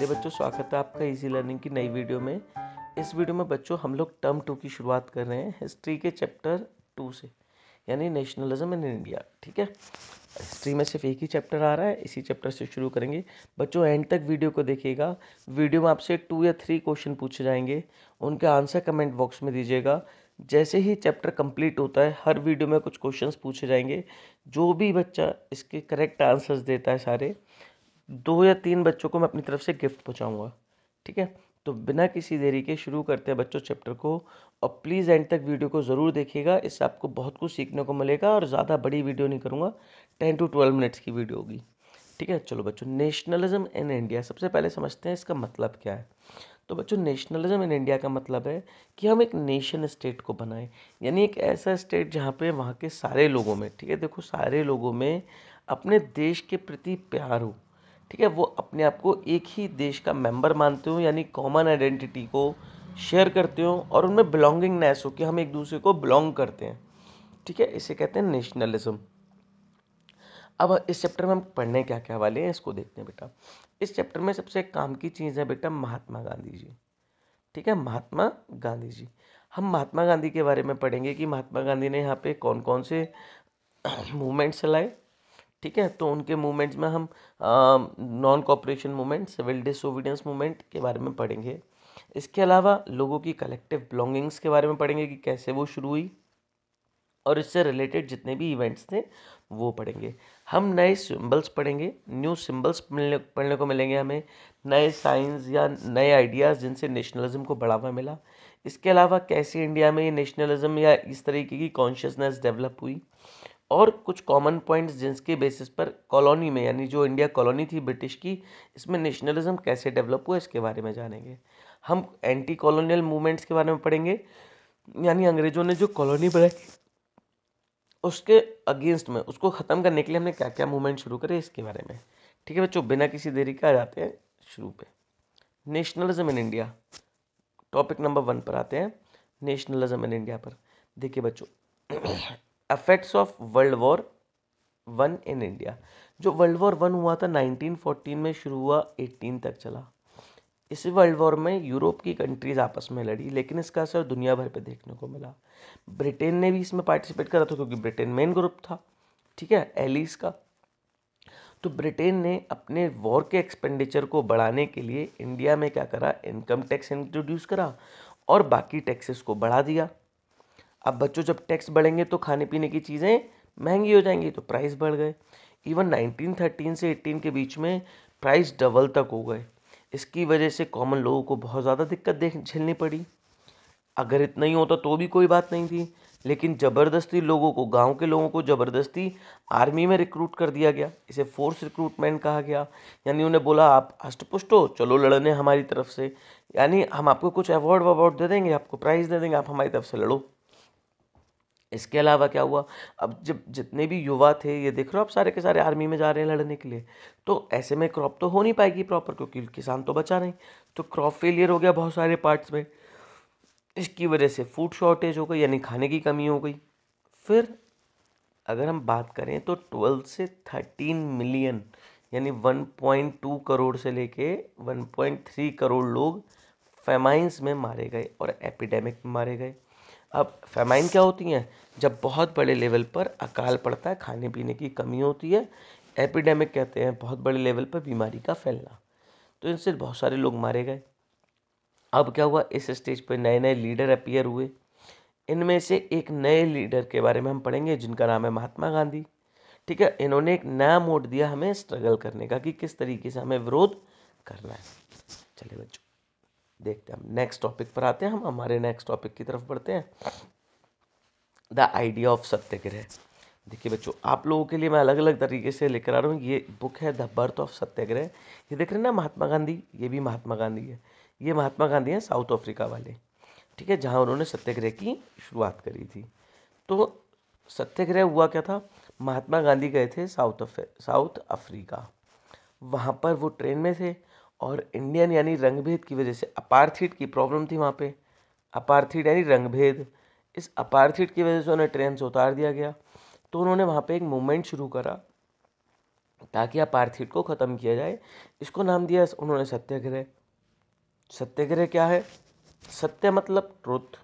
hello बच्चों स्वागत है आपका इजी लर्निंग की नई वीडियो में इस वीडियो में बच्चों हम लोग टर्म टू की शुरुआत कर रहे हैं हिस्ट्री के चैप्टर टू से यानी नेशनलिज्म इन इंडिया ठीक है हिस्ट्री में सिर्फ एक ही चैप्टर आ रहा है इसी चैप्टर से शुरू करेंगे बच्चों एंड तक वीडियो को देखिएगा वीडियो में आपसे टू या थ्री क्वेश्चन पूछे जाएंगे उनके आंसर कमेंट बॉक्स में दीजिएगा जैसे ही चैप्टर कंप्लीट होता है हर वीडियो में कुछ क्वेश्चंस पूछे जाएंगे जो भी बच्चा इसके करेक्ट आंसर्स देता है सारे दो या तीन बच्चों को मैं अपनी तरफ से गिफ्ट पहुँचाऊँगा ठीक है तो बिना किसी देरी के शुरू करते हैं बच्चों चैप्टर को और प्लीज़ एंड तक वीडियो को ज़रूर देखिएगा इससे आपको बहुत कुछ सीखने को मिलेगा और ज़्यादा बड़ी वीडियो नहीं करूँगा टेन टू ट्वेल्व मिनट्स की वीडियो होगी ठीक है चलो बच्चों नेशनलिज्म इन इंडिया सबसे पहले समझते हैं इसका मतलब क्या है तो बच्चों नेशनलिज्म इन इंडिया का मतलब है कि हम एक नेशन स्टेट को बनाएं यानी एक ऐसा स्टेट जहाँ पे वहाँ के सारे लोगों में ठीक है देखो सारे लोगों में अपने देश के प्रति प्यार हो ठीक है वो अपने आप को एक ही देश का मेंबर मानते हो यानी कॉमन आइडेंटिटी को शेयर करते हो और उनमें बिलोंगिंग हो कि हम एक दूसरे को बिलोंग करते हैं ठीक है इसे कहते हैं नेशनलिज्म अब इस चैप्टर में हम पढ़ने क्या क्या वाले हैं इसको देखते हैं बेटा इस चैप्टर में सबसे काम की चीज़ है बेटा महात्मा गांधी जी ठीक है महात्मा गांधी जी हम महात्मा गांधी के बारे में पढ़ेंगे कि महात्मा गांधी ने यहाँ पे कौन कौन से मूवमेंट्स चलाए ठीक है तो उनके मूवमेंट्स में हम non cooperation movement civil disobedience movement के बारे में पढ़ेंगे इसके अलावा लोगों की कलेक्टिव बिलोंगिंग्स के बारे में पढ़ेंगे कि कैसे वो शुरू हुई और इससे रिलेटेड जितने भी इवेंट्स थे वो पढ़ेंगे हम नए सिम्बल्स पढ़ेंगे न्यू सिम्बल्स मिलने पढ़ने को मिलेंगे हमें नए साइंस या नए आइडियाज़ जिनसे नेशनलिज्म को बढ़ावा मिला इसके अलावा कैसे इंडिया में ये नेशनलिज्म या इस तरीके की कॉन्शियसनेस डेवलप हुई और कुछ कॉमन पॉइंट्स जिसके बेसिस पर कॉलोनी में यानी जो इंडिया कॉलोनी थी ब्रिटिश की इसमें नेशनलिज्म कैसे डेवलप हुआ इसके बारे में जानेंगे हम एंटी कॉलोनियल मूवमेंट्स के बारे में पढ़ेंगे यानी अंग्रेज़ों ने जो कॉलोनी बनाई उसके अगेंस्ट में उसको ख़त्म करने के लिए हमने क्या क्या मूवमेंट शुरू करे इसके बारे में ठीक है बच्चों बिना किसी देरी के आ जाते हैं शुरू पे nationalism in India topic number one पर आते हैं नेशनलिज्म इन इंडिया पर देखिए बच्चों effects of world war one in India जो वर्ल्ड वॉर वन हुआ था 1914 में शुरू हुआ 18 तक चला इस वर्ल्ड वॉर में यूरोप की कंट्रीज आपस में लड़ी लेकिन इसका असर दुनिया भर पर देखने को मिला ब्रिटेन ने भी इसमें पार्टिसिपेट करा था क्योंकि ब्रिटेन मेन ग्रुप था ठीक है एलिस का तो ब्रिटेन ने अपने वॉर के एक्सपेंडिचर को बढ़ाने के लिए इंडिया में क्या करा इनकम टैक्स इंट्रोड्यूस करा और बाकी टैक्सेस को बढ़ा दिया अब बच्चों जब टैक्स बढ़ेंगे तो खाने पीने की चीज़ें महंगी हो जाएंगी तो प्राइस बढ़ गए इवन 1913 से 18 के बीच में प्राइस डबल तक हो गए इसकी वजह से कॉमन लोगों को बहुत ज़्यादा दिक्कत देख झेलनी पड़ी अगर इतना ही होता तो भी कोई बात नहीं थी लेकिन ज़बरदस्ती लोगों को गांव के लोगों को ज़बरदस्ती आर्मी में रिक्रूट कर दिया गया इसे फोर्स रिक्रूटमेंट कहा गया यानी उन्हें बोला आप अष्टपुष्ट हो चलो लड़ने हमारी तरफ से यानी हम आपको कुछ अवार्ड ववार्ड दे देंगे आपको प्राइज़ दे देंगे आप हमारी तरफ से लड़ो इसके अलावा क्या हुआ अब जब जितने भी युवा थे ये देख रहे हो आप सारे के सारे आर्मी में जा रहे हैं लड़ने के लिए तो ऐसे में क्रॉप तो हो नहीं पाएगी प्रॉपर क्योंकि किसान तो बचा नहीं तो क्रॉप फेलियर हो गया बहुत सारे पार्ट्स में इसकी वजह से फूड शॉर्टेज हो गई यानी खाने की कमी हो गई फिर अगर हम बात करें तो ट्वेल्व से थर्टीन मिलियन यानी वन पॉइंट टू करोड़ से लेके वन पॉइंट थ्री करोड़ लोग फेमाइंस में मारे गए और एपिडेमिक में मारे गए अब फेमाइन क्या होती हैं जब बहुत बड़े लेवल पर अकाल पड़ता है खाने पीने की कमी होती है एपिडेमिक कहते हैं बहुत बड़े लेवल पर बीमारी का फैलना तो इनसे बहुत सारे लोग मारे गए अब क्या हुआ इस स्टेज पर नए नए लीडर अपियर हुए इनमें से एक नए लीडर के बारे में हम पढ़ेंगे जिनका नाम है महात्मा गांधी ठीक है इन्होंने एक नया मोड दिया हमें स्ट्रगल करने का कि किस तरीके से हमें विरोध करना है चलिए बच्चों देखते हैं नेक्स्ट टॉपिक पर आते हैं हम हमारे नेक्स्ट टॉपिक की तरफ बढ़ते हैं द आइडिया ऑफ सत्याग्रह देखिए बच्चों आप लोगों के लिए मैं अलग अलग तरीके से लेकर आ रहा हूँ ये बुक है द बर्थ ऑफ सत्याग्रह ये देख रहे हैं ना महात्मा गांधी ये भी महात्मा गांधी है ये महात्मा गांधी हैं साउथ अफ्रीका वाले ठीक है जहाँ उन्होंने सत्याग्रह की शुरुआत करी थी तो सत्याग्रह हुआ क्या था महात्मा गांधी गए थे साउथ साउथ अफ्रीका वहाँ पर वो ट्रेन में थे और इंडियन यानी रंगभेद की वजह से अपार्थीड की प्रॉब्लम थी वहाँ पे अपार्थीड यानी रंगभेद इस अपार्थीड की वजह से उन्हें ट्रेन से उतार दिया गया तो उन्होंने वहाँ पे एक मूवमेंट शुरू करा ताकि अपार्थीड को ख़त्म किया जाए इसको नाम दिया उन्होंने सत्याग्रह सत्याग्रह क्या है सत्य मतलब ट्रुथ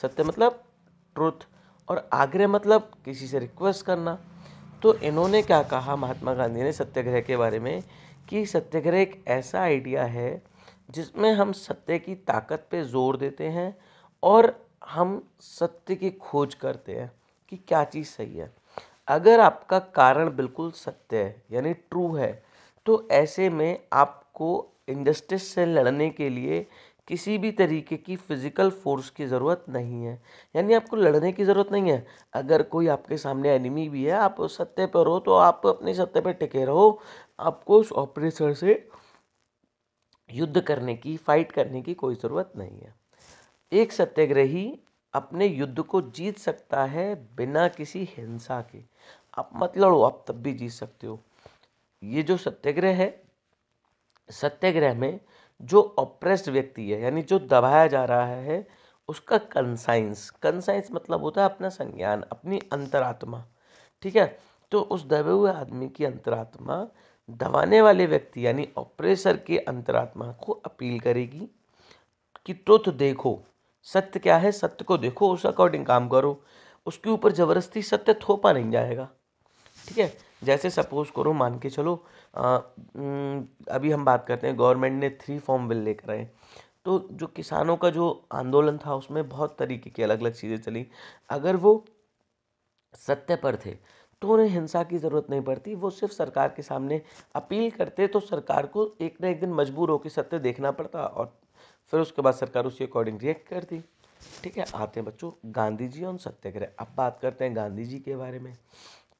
सत्य मतलब ट्रुथ और आग्रह मतलब किसी से रिक्वेस्ट करना तो इन्होंने क्या कहा महात्मा गांधी ने सत्याग्रह के बारे में कि सत्याग्रह एक ऐसा आइडिया है जिसमें हम सत्य की ताकत पे जोर देते हैं और हम सत्य की खोज करते हैं कि क्या चीज़ सही है अगर आपका कारण बिल्कुल सत्य है यानी ट्रू है तो ऐसे में आपको इंजस्टिस से लड़ने के लिए किसी भी तरीके की फ़िज़िकल फ़ोर्स की ज़रूरत नहीं है यानी आपको लड़ने की ज़रूरत नहीं है अगर कोई आपके सामने एनिमी भी है आप सत्य पर हो तो आप अपने सत्य पर टिके रहो आपको उस ऑपरेशन से युद्ध करने की फाइट करने की कोई ज़रूरत नहीं है एक सत्याग्रही अपने युद्ध को जीत सकता है बिना किसी हिंसा के आप मत लड़ो आप तब भी जीत सकते हो ये जो सत्याग्रह है सत्याग्रह में जो ऑप्रेस्ड व्यक्ति है यानी जो दबाया जा रहा है उसका कंसाइंस कंसाइंस मतलब होता है अपना संज्ञान अपनी अंतरात्मा ठीक है तो उस दबे हुए आदमी की अंतरात्मा दबाने वाले व्यक्ति यानी ऑपरेसर के अंतरात्मा को अपील करेगी कि ट्रुथ देखो सत्य क्या है सत्य को देखो उस अकॉर्डिंग काम करो उसके ऊपर ज़बरदस्ती सत्य थोपा नहीं जाएगा ठीक है जैसे सपोज़ करो मान के चलो अभी हम बात करते हैं गवर्नमेंट ने थ्री फॉर्म बिल लेकर आए तो जो किसानों का जो आंदोलन था उसमें बहुत तरीके की अलग अलग चीज़ें चली अगर वो सत्य पर थे तो उन्हें हिंसा की ज़रूरत नहीं पड़ती वो सिर्फ सरकार के सामने अपील करते तो सरकार को एक ना एक दिन मजबूर होकर सत्य देखना पड़ता और फिर उसके बाद सरकार उसके अकॉर्डिंग रिएक्ट करती ठीक है आते हैं बच्चों गांधी जी और सत्याग्रह अब बात करते हैं गांधी जी के बारे में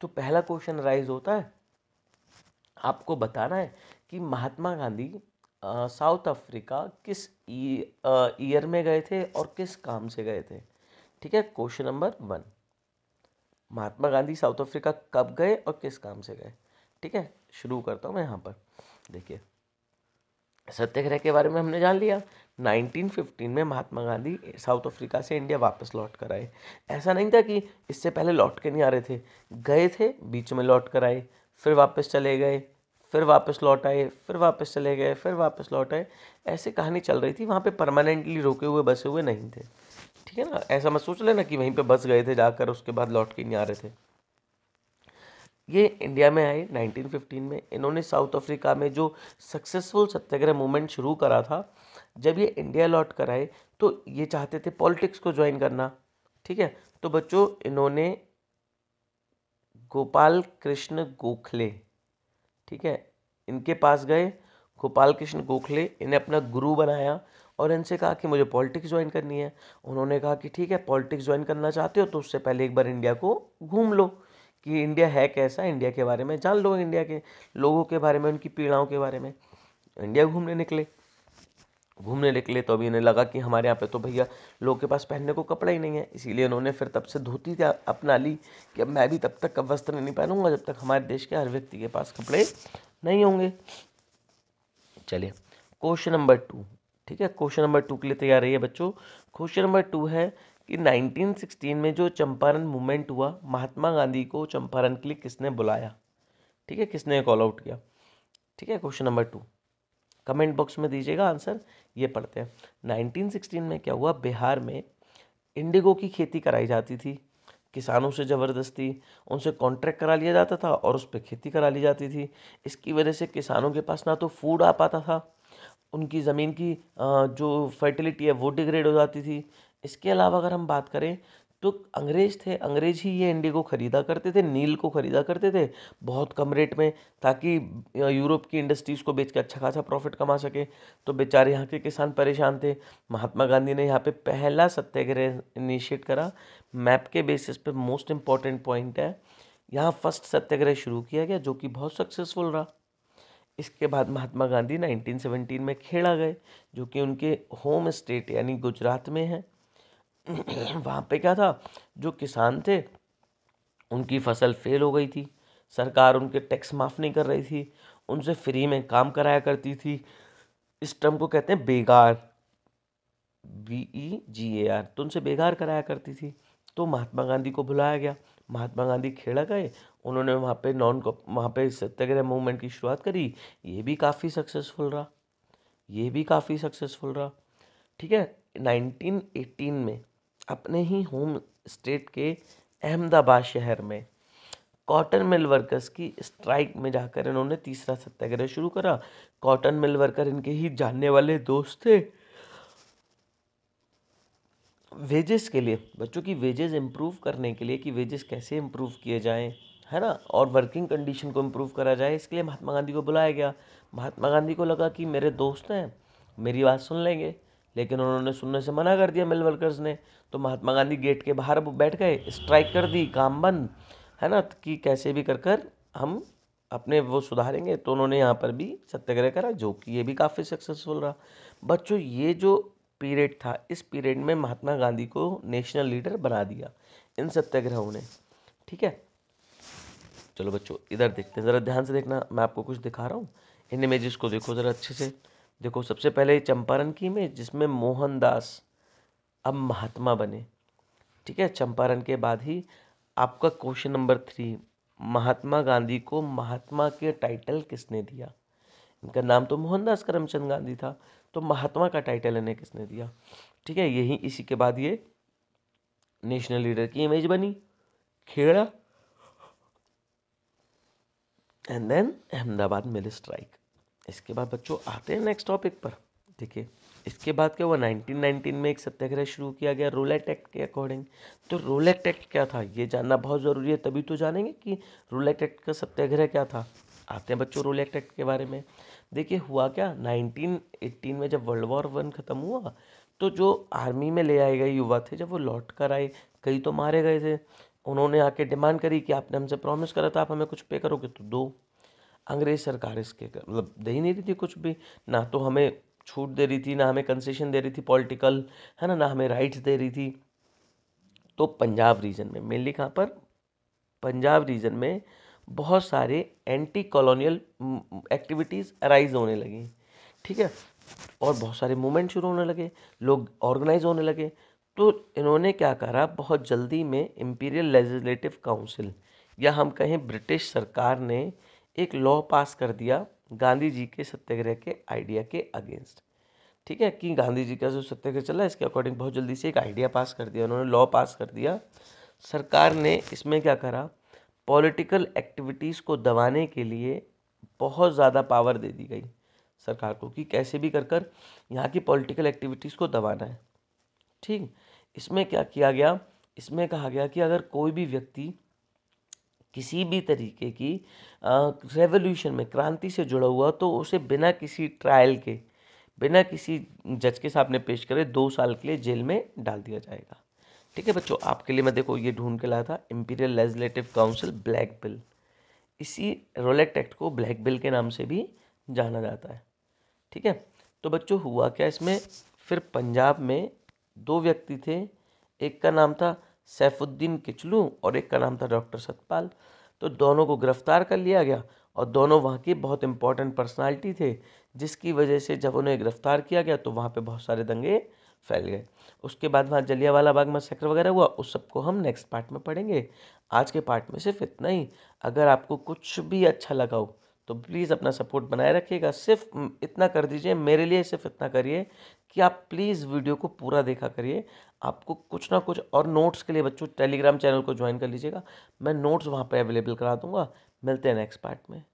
तो पहला क्वेश्चन राइज होता है आपको बताना है कि महात्मा गांधी साउथ अफ्रीका किस ईयर में गए थे और किस काम से गए थे ठीक है question number one Mahatma Gandhi South Africa कब गए और किस काम से गए ठीक है शुरू करता हूँ मैं यहाँ पर देखिए सत्याग्रह के बारे में हमने जान लिया 1915 में महात्मा गांधी साउथ अफ्रीका से इंडिया वापस लौट कर आए ऐसा नहीं था कि इससे पहले लौट के नहीं आ रहे थे गए थे बीच में लौट कर आए फिर वापस चले गए फिर वापस लौट आए फिर वापस चले गए फिर वापस लौट आए ऐसे कहानी चल रही थी वहाँ पे परमानेंटली रुके हुए बसे हुए नहीं थे ठीक है ना ऐसा मत सोच लेना कि वहीं पर बस गए थे जाकर उसके बाद लौट के नहीं आ रहे थे ये इंडिया में आए 1915 में इन्होंने साउथ अफ्रीका में जो सक्सेसफुल सत्याग्रह मूवमेंट शुरू करा था जब ये इंडिया लौट कर आए तो ये चाहते थे पॉलिटिक्स को ज्वाइन करना ठीक है तो बच्चों इन्होंने गोपाल कृष्ण गोखले ठीक है इनके पास गए गोपाल कृष्ण गोखले इन्हें अपना गुरु बनाया और इनसे कहा कि मुझे पॉलिटिक्स ज्वाइन करनी है उन्होंने कहा कि ठीक है पॉलिटिक्स ज्वाइन करना चाहते हो तो उससे पहले एक बार इंडिया को घूम लो कि इंडिया है कैसा इंडिया के बारे में जान लो इंडिया के लोगों के बारे में उनकी पीड़ाओं के बारे में इंडिया घूमने निकले घूमने निकले तो अभी इन्हें लगा कि हमारे यहाँ पे तो भैया लोग के पास पहनने को कपड़ा ही नहीं है इसीलिए इन्होंने फिर तब से धोती अपना ली कि अब मैं भी तब तक कब वस्त्र नहीं पहनूंगा जब तक हमारे देश के हर व्यक्ति के पास कपड़े नहीं होंगे चलिए क्वेश्चन नंबर टू ठीक है क्वेश्चन नंबर टू के लिए तैयार रही है बच्चों क्वेश्चन नंबर टू है कि 1916 में जो चंपारण मूवमेंट हुआ महात्मा गांधी को चंपारण के लिए किसने बुलाया ठीक है किसने कॉल आउट किया ठीक है question number two comment box में दीजिएगा आंसर ये पढ़ते हैं 1916 में क्या हुआ बिहार में इंडिगो की खेती कराई जाती थी किसानों से ज़बरदस्ती उनसे कॉन्ट्रैक्ट करा लिया जाता था और उस पर खेती करा ली जाती थी इसकी वजह से किसानों के पास ना तो फूड आ पाता था उनकी ज़मीन की जो फर्टिलिटी है वो डिग्रेड हो जाती थी इसके अलावा अगर हम बात करें तो अंग्रेज थे अंग्रेज ही ये इंडिगो ख़रीदा करते थे नील को ख़रीदा करते थे बहुत कम रेट में ताकि यूरोप की इंडस्ट्रीज़ को बेच के अच्छा खासा प्रॉफिट कमा सके तो बेचारे यहाँ के किसान परेशान थे महात्मा गांधी ने यहाँ पे पहला सत्याग्रह इनिशिएट करा मैप के बेसिस पे मोस्ट इम्पॉर्टेंट पॉइंट है यहाँ फर्स्ट सत्याग्रह शुरू किया गया जो कि बहुत सक्सेसफुल रहा इसके बाद महात्मा गांधी 1917 में खेड़ा गए जो कि उनके होम स्टेट यानी गुजरात में है वहाँ पे क्या था जो किसान थे उनकी फसल फेल हो गई थी सरकार उनके टैक्स माफ़ नहीं कर रही थी उनसे फ्री में काम कराया करती थी इस टर्म को कहते हैं बेगार B E e G A R तो उनसे बेगार कराया करती थी तो महात्मा गांधी को बुलाया गया महात्मा गांधी खेड़ा गए उन्होंने वहाँ पे नॉन वहाँ पे सत्याग्रह मूवमेंट की शुरुआत करी ये भी काफ़ी सक्सेसफुल रहा ये भी काफ़ी सक्सेसफुल रहा ठीक है 1918 में अपने ही होम स्टेट के अहमदाबाद शहर में कॉटन मिल वर्कर्स की स्ट्राइक में जाकर इन्होंने तीसरा सत्याग्रह शुरू करा कॉटन मिल वर्कर इनके ही जानने वाले दोस्त थे वेजेस के लिए बच्चों की वेजेस इम्प्रूव करने के लिए कि वेजेस कैसे इम्प्रूव किए जाएं है ना और वर्किंग कंडीशन को इम्प्रूव करा जाए इसके लिए महात्मा गांधी को बुलाया गया महात्मा गांधी को लगा कि मेरे दोस्त हैं मेरी बात सुन लेंगे लेकिन उन्होंने सुनने से मना कर दिया मिल वर्कर्स ने तो महात्मा गांधी गेट के बाहर बैठ गए स्ट्राइक कर दी काम बंद है ना तो कि कैसे भी कर कर हम अपने वो सुधारेंगे तो उन्होंने यहाँ पर भी सत्याग्रह करा जो कि ये भी काफ़ी सक्सेसफुल रहा बच्चों ये जो पीरियड था इस पीरियड में महात्मा गांधी को नेशनल लीडर बना दिया इन सत्याग्रहों ने ठीक है चलो बच्चों इधर देखते हैं ज़रा ध्यान से देखना मैं आपको कुछ दिखा रहा हूँ इन इमेजेस को देखो ज़रा अच्छे से देखो सबसे पहले चंपारण की में जिसमें मोहनदास अब महात्मा बने ठीक है चंपारण के बाद ही आपका question number three Mahatma Gandhi को महात्मा के टाइटल किसने दिया इनका नाम तो मोहनदास करमचंद गांधी था तो महात्मा का टाइटल इन्हें किसने दिया ठीक है यही इसी के बाद ये नेशनल लीडर की इमेज बनी Kheda and then Ahmedabad mill strike इसके बाद बच्चों आते हैं नेक्स्ट टॉपिक पर देखिए इसके बाद क्या हुआ 1919 में एक सत्याग्रह शुरू किया गया रोलेट एक्ट के अकॉर्डिंग तो रोलेट एक्ट क्या था ये जानना बहुत ज़रूरी है तभी तो जानेंगे कि रोलेट एक्ट का सत्याग्रह क्या था आते हैं बच्चों रोलेट एक्ट के बारे में देखिए हुआ क्या 1918 में जब वर्ल्ड वॉर वन ख़त्म हुआ तो जो आर्मी में ले आए गए युवा थे जब वो लौट कर आए कई तो मारे गए थे उन्होंने आके डिमांड करी कि आपने हमसे प्रॉमिस करा था आप हमें कुछ पे करोगे तो दो अंग्रेज सरकार इसके मतलब दे ही नहीं रही थी कुछ भी ना तो हमें छूट दे रही थी ना हमें कंसेशन दे रही थी पॉलिटिकल है ना ना हमें राइट्स दे रही थी तो पंजाब रीजन में मेनली कहाँ पर पंजाब रीजन में बहुत सारे एंटी कॉलोनियल एक्टिविटीज़ अराइज होने लगी ठीक है और बहुत सारे मूवमेंट शुरू होने लगे लोग ऑर्गेनाइज होने लगे तो इन्होंने क्या करा बहुत जल्दी में इम्पीरियल लेजिस्लेटिव काउंसिल या हम कहें ब्रिटिश सरकार ने एक लॉ पास कर दिया गांधी जी के सत्याग्रह के आइडिया के अगेंस्ट ठीक है कि गांधी जी का जो सत्याग्रह चला इसके अकॉर्डिंग बहुत जल्दी से एक आइडिया पास कर दिया उन्होंने लॉ पास कर दिया सरकार ने इसमें क्या करा पॉलिटिकल एक्टिविटीज़ को दबाने के लिए बहुत ज़्यादा पावर दे दी गई सरकार को कि कैसे भी कर कर यहाँ की पॉलिटिकल एक्टिविटीज़ को दबाना है ठीक इसमें क्या किया गया इसमें कहा गया कि अगर कोई भी व्यक्ति किसी भी तरीके की रेवोल्यूशन में क्रांति से जुड़ा हुआ तो उसे बिना किसी ट्रायल के बिना किसी जज के सामने पेश करे दो साल के लिए जेल में डाल दिया जाएगा ठीक है बच्चों आपके लिए मैं देखो ये ढूंढ के लाया था imperial legislative council black bill इसी रोलेक्ट एक्ट को ब्लैक बिल के नाम से भी जाना जाता है ठीक है तो बच्चों हुआ क्या इसमें फिर पंजाब में दो व्यक्ति थे एक का नाम था सैफुद्दीन किचलू और एक का नाम था डॉक्टर सतपाल तो दोनों को गिरफ्तार कर लिया गया और दोनों वहाँ की बहुत इंपॉर्टेंट पर्सनालिटी थे जिसकी वजह से जब उन्हें गिरफ्तार किया गया तो वहाँ पे बहुत सारे दंगे फैल गए उसके बाद वहाँ जलियावाला बाग में सकर वगैरह हुआ उस सबको हम नेक्स्ट पार्ट में पढ़ेंगे आज के पार्ट में सिर्फ इतना ही अगर आपको कुछ भी अच्छा लगा हो तो प्लीज़ अपना सपोर्ट बनाए रखिएगा सिर्फ इतना कर दीजिए मेरे लिए सिर्फ इतना करिए कि आप प्लीज़ वीडियो को पूरा देखा करिए आपको कुछ ना कुछ और नोट्स के लिए बच्चों टेलीग्राम चैनल को ज्वाइन कर लीजिएगा मैं नोट्स वहाँ पर अवेलेबल करा दूँगा मिलते हैं नेक्स्ट पार्ट में